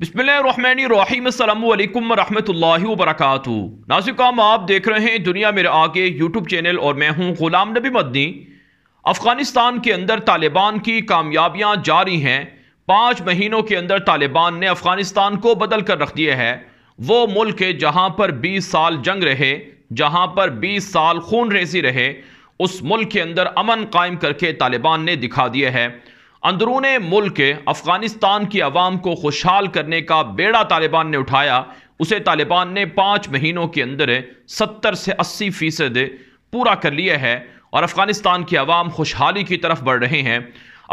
आप देख रहे हैं दुनिया मेरे आगे यूट्यूब चैनल और मैं हूं गुलाम नबी मदनी अफगानिस्तान के अंदर तालिबान की कामयाबियां जारी हैं पांच महीनों के अंदर तालिबान ने अफगानिस्तान को बदल कर रख दिया है वो मुल्क है जहां पर बीस साल जंग रहे जहां पर बीस साल खून रेजी रहे उस मुल्क के अंदर अमन कायम करके तालिबान ने दिखा दिया है अंदरून मुल्क अफ़गानिस्तान की आवाम को खुशहाल करने का बेड़ा तालिबान ने उठाया उसे तालिबान ने पाँच महीनों के अंदर सत्तर से अस्सी फ़ीसद पूरा कर लिया है और अफ़गानिस्तान की आवाम खुशहाली की तरफ बढ़ रहे हैं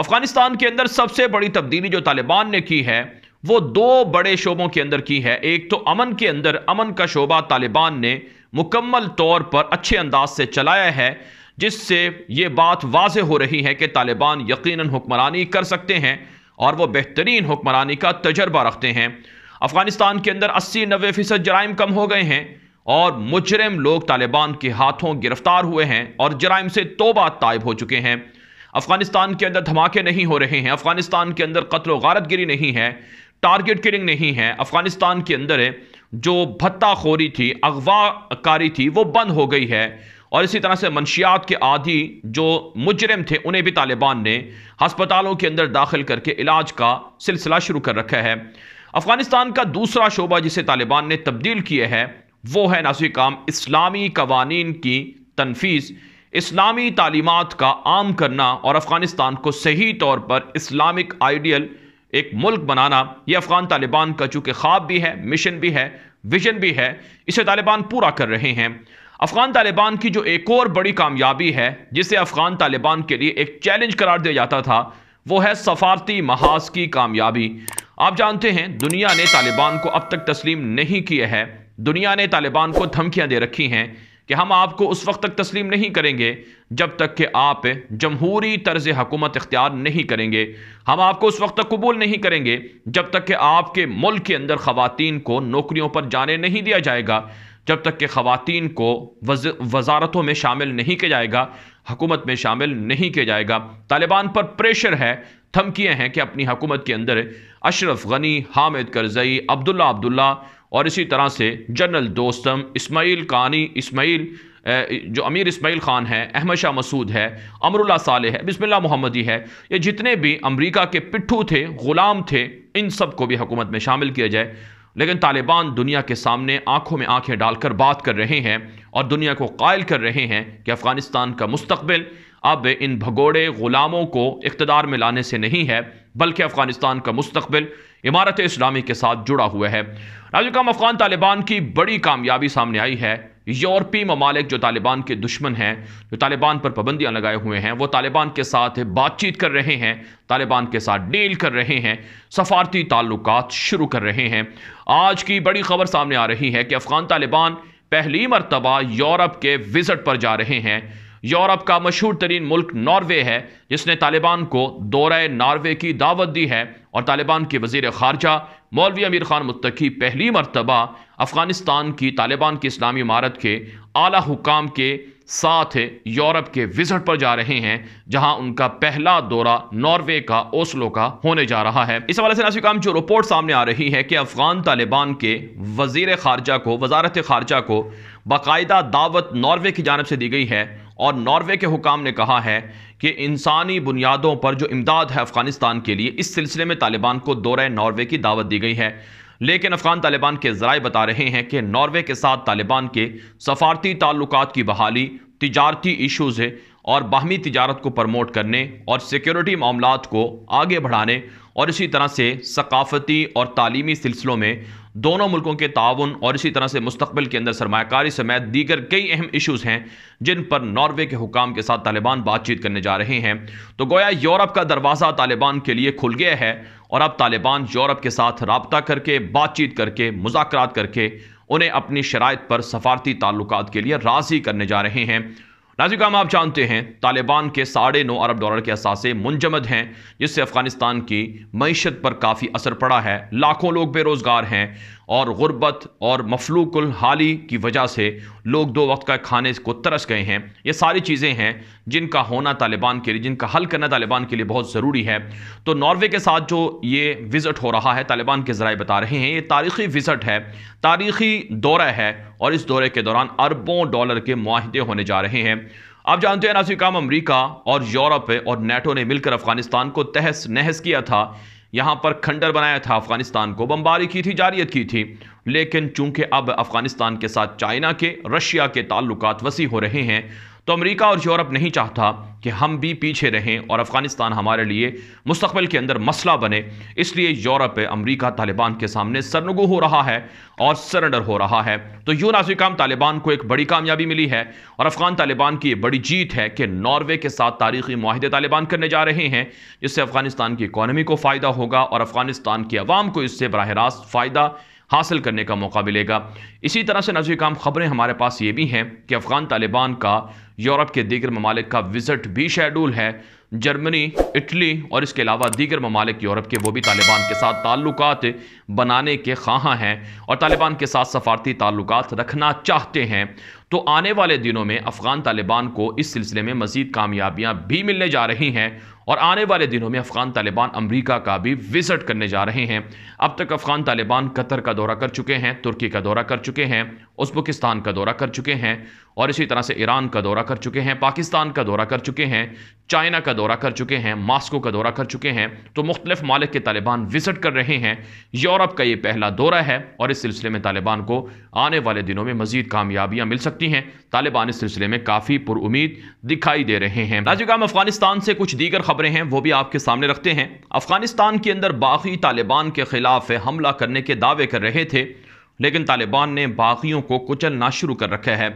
अफ़गानिस्तान के अंदर सबसे बड़ी तब्दीली जो तालिबान ने की है वो दो बड़े शोबों के अंदर की है एक तो अमन के अंदर अमन का शोबा तालिबान ने मुकम्मल तौर पर अच्छे अंदाज से चलाया है जिससे ये बात वाज हो रही है कि तालिबान यकीन हुक्मरानी कर सकते हैं और वह बेहतरीन हुक्मरानी का तजर्बा रखते हैं अफ़गानिस्तान के अंदर अस्सी नबे फ़ीसद जराइम कम हो गए हैं और मुजरम लोग तालिबान के हाथों गिरफ्तार हुए हैं और जराइम से तोबा तायब हो चुके हैं अफ़गानिस्तान के अंदर धमाके नहीं हो रहे हैं अफ़गानिस्तान के अंदर कत्ल गारतगिरी नहीं है टारगेट किलिंग नहीं है अफ़गानिस्तान के अंदर जो भत्ताखोरी थी अगवाकारी थी वो बंद हो गई है और इसी तरह से मंशियात के आदि जो मुजरम थे उन्हें भी तालिबान ने हस्पतालों के अंदर दाखिल करके इलाज का सिलसिला शुरू कर रखा है अफ़गानिस्तान का दूसरा शोबा जिसे तालिबान ने तब्दील किया है वो है नासिक काम इस्लामी कवानीन की तनफीज़ इस्लामी तालीमत का आम करना और अफ़गानिस्तान को सही तौर पर इस्लामिक आइडियल एक मुल्क बनाना ये अफ़गान तालिबान का चूंकि ख्वाब भी है मिशन भी है विजन भी है इसे तालिबान पूरा कर रहे हैं अफगान तालिबान की जो एक और बड़ी कामयाबी है जिसे अफगान तालिबान के लिए एक चैलेंज करार दिया जाता था वो है सफारती महाज की कामयाबी आप जानते हैं दुनिया ने तालिबान को अब तक तस्लीम नहीं किया है दुनिया ने तालिबान को धमकियां दे रखी हैं कि हम आपको उस वक्त तक तस्लीम नहीं करेंगे जब तक कि आप जमहूरी तर्ज हकूमत इख्तियार नहीं करेंगे हम आपको उस वक्त तक कबूल नहीं करेंगे जब तक कि आपके मुल्क के अंदर खुवान को नौकरियों पर जाने नहीं दिया जाएगा जब तक कि खातन को वज वजारतों में शामिल नहीं किया जाएगा हुकूमत में शामिल नहीं किया जाएगा तालिबान पर प्रेशर है धमकियाँ हैं कि अपनी हुकूमत के अंदर अशरफ गनी हामिद करजई अब्दुल्ला अब्दुल्ला और इसी तरह से जनरल दोस्तम इसमाइल कानी इसमाइल जो अमीर इसमाइल ख़ान है अहमद शाह मसूद है अमरुल्ला साले है बिस्मिल्ला मोहम्मदी है ये जितने भी अमरीका के पिट्ठू थे ग़ुलाम थे इन सब को भी हुकूमत में शामिल किया जाए लेकिन तालिबान दुनिया के सामने आंखों में आंखें डालकर बात कर रहे हैं और दुनिया को कायल कर रहे हैं कि अफ़गानिस्तान का मुस्तबिल अब इन भगोड़े ग़ुलामों को इकतदार में लाने से नहीं है बल्कि अफ़गानिस्तान का मुस्तबिल इमारत इस्लामी के साथ जुड़ा हुआ है काम अफ़गान तालिबान की बड़ी कामयाबी सामने आई है यूरोपी ममालिक जो तालिबान के दुश्मन हैं जो तालिबान पर पाबंदियां लगाए हुए हैं वो तालिबान के साथ बातचीत कर रहे हैं तालिबान के साथ डील कर रहे हैं सफारती ताल्लुक शुरू कर रहे हैं आज की बड़ी खबर सामने आ रही है कि अफ़गान तालिबान पहली मरतबा यूरोप के विज़ट पर जा रहे हैं यूरोप का मशहूर तरीन मुल्क नॉर्वे है जिसने तालिबान को दौरे नॉर्वे की दावत दी है और तालिबान के वजीर खारजा मौलवी अमीर खान मुतकी पहली मरतबा अफ़गानिस्तान की तालिबान की इस्लामी इमारत के आला हुकाम के साथ यूरोप के विज़ट पर जा रहे हैं जहां उनका पहला दौरा नॉर्वे का ओसलो का होने जा रहा है इस हवाले से नासिक काम जो रिपोर्ट सामने आ रही है कि अफ़गान तालिबान के वजीर खारजा को वजारत खारजा को बाकायदा दावत नॉर्वे की जानब से दी गई है और नॉर्वे के हुकाम ने कहा है कि इंसानी बुनियादों पर जो इमदाद है अफगानिस्तान के लिए इस सिलसिले में तालिबान को दौरे नॉर्वे की दावत दी गई है लेकिन अफगान तालिबान के जराए बता रहे हैं कि नॉर्वे के साथ तालिबान के सफारती ताल्लुक की बहाली तजारती इशूज़ है और बाहमी तजारत को प्रमोट करने और सिक्योरिटी मामला को आगे बढ़ाने और इसी तरह से सकाफती और तालीमी सिलसिलों में दोनों मुल्कों के ताउन और इसी तरह से मुस्तबिल के अंदर सरमाकारी समेत दीगर कई अहम इशूज़ हैं जिन पर नॉर्वे के हुकाम के साथ तालिबान बातचीत करने जा रहे हैं तो गोया यूरोप का दरवाज़ा तालिबान के लिए खुल गया है और अब तालिबान यूरोप के साथ रबता करके बातचीत करके मुजाक करके उन्हें अपनी शराइ पर सफारती ताल्लुक के लिए राज़ी करने जा रहे हैं नाजिकाम आप जानते हैं तालिबान के साढ़े नौ अरब डॉलर के असासे मुंजमद हैं जिससे अफगानिस्तान की मीशत पर काफ़ी असर पड़ा है लाखों लोग बेरोज़गार हैं और ग़ुरबत और मफलूकुल हाली की वजह से लोग दो वक्त का खाने को तरस गए हैं ये सारी चीज़ें हैं जिनका होना तालिबान के लिए जिनका हल करना तालिबान के लिए बहुत ज़रूरी है तो नॉर्वे के साथ जो ये विज़िट हो रहा है तालिबान के ज़राए बता रहे हैं ये तारीखी विज़िट है तारीखी दौरा है और इस दौरे के दौरान अरबों डॉलर के माहदे होने जा रहे हैं आप जानते हैं नासिकाम अमरीका और यूरोप और नेटो ने मिलकर अफगानिस्तान को तहस नहस किया था यहाँ पर खंडर बनाया था अफगानिस्तान को बमबारी की थी जारियत की थी लेकिन चूंकि अब अफगानिस्तान के साथ चाइना के रशिया के ताल्लुक वसी हो रहे हैं तो अमरीका और यूरोप नहीं चाहता कि हम भी पीछे रहें और अफ़गानिस्तान हमारे लिए मुस्तबिल के अंदर मसला बने इसलिए यूरोप अमरीका तालिबान के सामने सरनगु हो रहा है और सरेंडर हो रहा है तो यू नाजिकाम तालिबान को एक बड़ी कामयाबी मिली है और अफ़गान तालिबान की यह बड़ी जीत है कि नॉर्वे के साथ तारीखी माहदे तालिबान करने जा रहे हैं जिससे अफ़गानिस्तान की इकानमी को फ़ायदा होगा और अफ़गानिस्तान की आवाम को इससे बरह रास्त फ़ायदा हासिल करने का मौका मिलेगा इसी तरह से नजर काम खबरें हमारे पास ये भी हैं कि अफ़गान तालिबान का यूरोप के दीगर ममालिक का विज़िट भी शेड्यूल है जर्मनी इटली और इसके अलावा दीगर ममालिक यूरोप के वो भी तालिबान के साथ ताल्लुक बनाने के खां हैं और तालिबान के साथ सफारती ताल्लुक रखना चाहते हैं तो आने वाले दिनों में अफ़गान तालिबान को इस सिलसिले में मजीद कामयाबियाँ भी मिलने जा रही हैं और आने वाले दिनों में अफ़गान तालिबान अमरीका का भी विज़िट करने जा रहे हैं अब तक अफ़गान तालिबान कतर का दौरा कर चुके हैं तुर्की का दौरा कर चुके हैं उजबुकिस्तान का दौरा कर चुके हैं और इसी तरह से ईरान का दौरा कर चुके हैं पाकिस्तान का दौरा कर चुके हैं चाइना का दौरा कर चुके हैं मास्को का दौरा कर चुके हैं तो मुख्तलिफ मालिक के तालिबान विजिट कर रहे हैं यूरोप का ये पहला दौरा है और इस सिलसिले में तालिबान को आने वाले दिनों में मजीद कामयाबियाँ मिल सकती हैं तालिबान इस सिलसिले में काफ़ी पुरुद दिखाई दे रहे हैं राजगाम अफगानिस्तान से कुछ दीगर खबरें हैं वो भी आपके सामने रखते हैं अफगानिस्तान के अंदर बाकी तालिबान के खिलाफ हमला करने के दावे कर रहे थे लेकिन तालिबान ने बागियों को कुचलना शुरू कर रखा है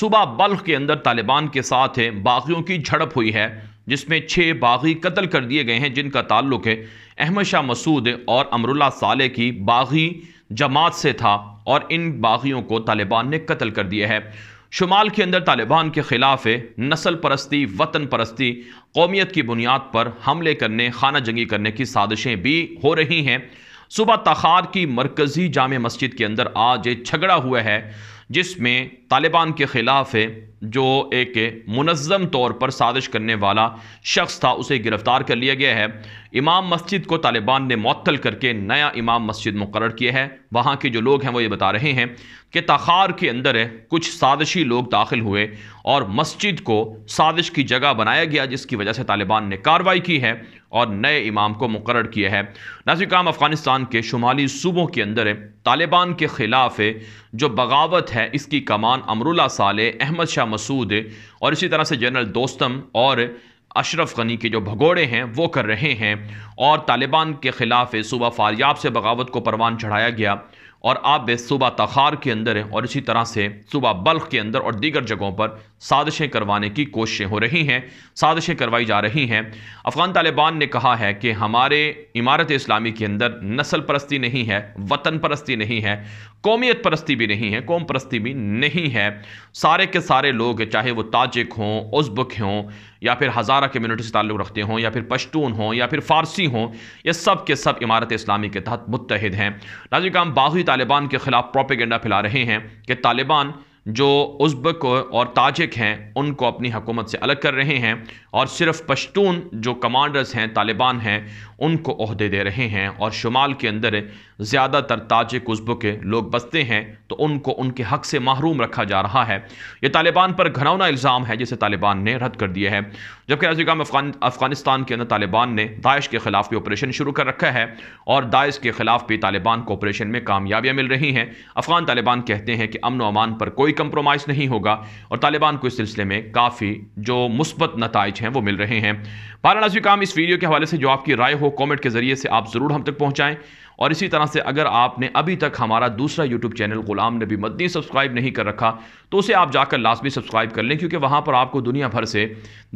सुबह बल्ख के अंदर तालिबान के साथ बागियों की झड़प हुई है जिसमें छः बागी कत्ल कर दिए गए हैं जिनका ताल्लुक है अहमद शाह मसूद और अमरुल्ला साले की बागी जमात से था और इन बागियों को तालिबान ने कत्ल कर दिया है शुमाल के अंदर तालिबान के ख़िलाफ़ नस्ल परस्ती वतन परस्ती कौमियत की बुनियाद पर हमले करने खाना जंगी करने की साजिशें भी हो रही हैं सुबह तखार की मरकज़ी जाम मस्जिद के अंदर आज एक झगड़ा हुआ है जिसमें तालिबान के ख़िलाफ़ जो एक मनज़म तौर पर साजिश करने वाला शख्स था उसे गिरफ़्तार कर लिया गया है इमाम मस्जिद को तालिबान ने मअतल करके नया इमाम मस्जिद मुकर किया है वहाँ के जो लोग हैं वो ये बता रहे हैं कि तखार के अंदर कुछ साजिशी लोग दाखिल हुए और मस्जिद को साजिश की जगह बनाया गया जिसकी वजह से तालिबान ने कार्रवाई की है और नए इमाम को मुकर किया है नाजिक काम अफ़गानिस्तान के शुमाली सूबों के अंदर तालिबान के ख़िलाफ़ जो बगावत है इसकी कमान अमरुल्ला साले अहमद शाह मसूद और इसी तरह से जनरल दोस्तम और अशरफ गनी के जो भगोड़े हैं वो कर रहे हैं और तालिबान के ख़िलाफ़ सूबा फारियाब से बगावत को परवान चढ़ाया गया और आप सूबा तखार के अंदर हैं और इसी तरह से सूबा बल्ख के अंदर और दीगर जगहों पर साजिशें करवाने की कोशिशें हो रही हैं साजिशें करवाई जा रही हैं अफ़गान तालिबान ने कहा है कि हमारे इमारत इस्लामी के अंदर नस्ल परस्ती नहीं है वतन परस्ती नहीं है कौमियत परस्ती भी नहीं है कौम परस्ती भी नहीं है सारे के सारे लोग चाहे वो ताजिक हों उजबुक हों या फिर हज़ारा कम्यूनिटी से ताल्लुक़ रखते हों या फिर पश्तून हों या फिर फ़ारसी एजेंसी हों ये सब के सब इमारत इस्लामी के तहत मुतहद हैं नाजिक काम बागी तालिबान के खिलाफ प्रोपेगेंडा फैला रहे हैं कि तालिबान जो उज्बक और ताजिक हैं उनको अपनी हकूमत से अलग कर रहे हैं और सिर्फ पश्तून जो कमांडर्स हैं तालिबान हैं उनको अहदे दे रहे हैं और शुमाल के अंदर ज़्यादातर ताजे कस्बों के लोग बसते हैं तो उनको उनके हक से महरूम रखा जा रहा है यह तालिबान पर घनौना इल्ज़ाम है जिसे तालिबान ने रद्द कर दिया है जबकि अजीगा अफगान अफगानिस्तान के अंदर तालिबान ने दाइश के ख़िलाफ़ भी ऑपरेशन शुरू कर रखा है और दाइश के ख़िलाफ़ भी तालिबान को ऑपरेशन में कामयाबियाँ मिल रही हैं अफगान तालिबान कहते हैं कि अमन अमान पर कोई कंप्रोमाइज़ नहीं होगा और तालिबान को इस सिलसिले में काफ़ी जो मुस्बत नतज हैं वो मिल रहे हैं बारह अजी काम इस वीडियो के हवाले से जो आपकी राय हो कॉमेंट के ज़रिए से आप ज़रूर हम तक पहुँचाएँ और इसी तरह से अगर आपने अभी तक हमारा दूसरा यूट्यूब चैनल गुलाम नबी मदनी सब्सक्राइब नहीं कर रखा तो उसे आप जाकर लाजमी सब्सक्राइब कर लें क्योंकि वहाँ पर आपको दुनिया भर से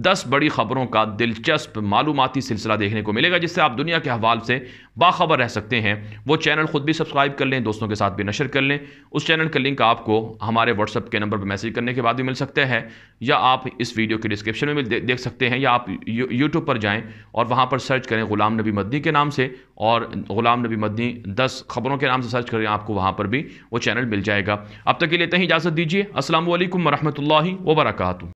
दस बड़ी खबरों का दिलचस्प मालूमती सिलसिला देखने को मिलेगा जिससे आप दुनिया के हवाल से बाखबर रह सकते हैं वो चैनल खुद भी सब्सक्राइब कर लें दोस्तों के साथ भी नशर कर लें उस चैनल का लिंक आपको हमारे व्हाट्सअप के नंबर पर मैसेज करने के बाद भी मिल सकता है या आप इस वीडियो के डिस्क्रिप्शन में भी देख सकते हैं या आप यूट्यूब पर जाएँ और वहाँ पर सर्च करें गुलाम नबी मदनी के नाम से और ग़ुलाम नबी मदनी दस खबरों के नाम से सर्च करें आपको वहाँ पर भी वो चैनल मिल जाएगा अब तक के लिए इतना ही इजाज़त दीजिए असल वरहमल वर्का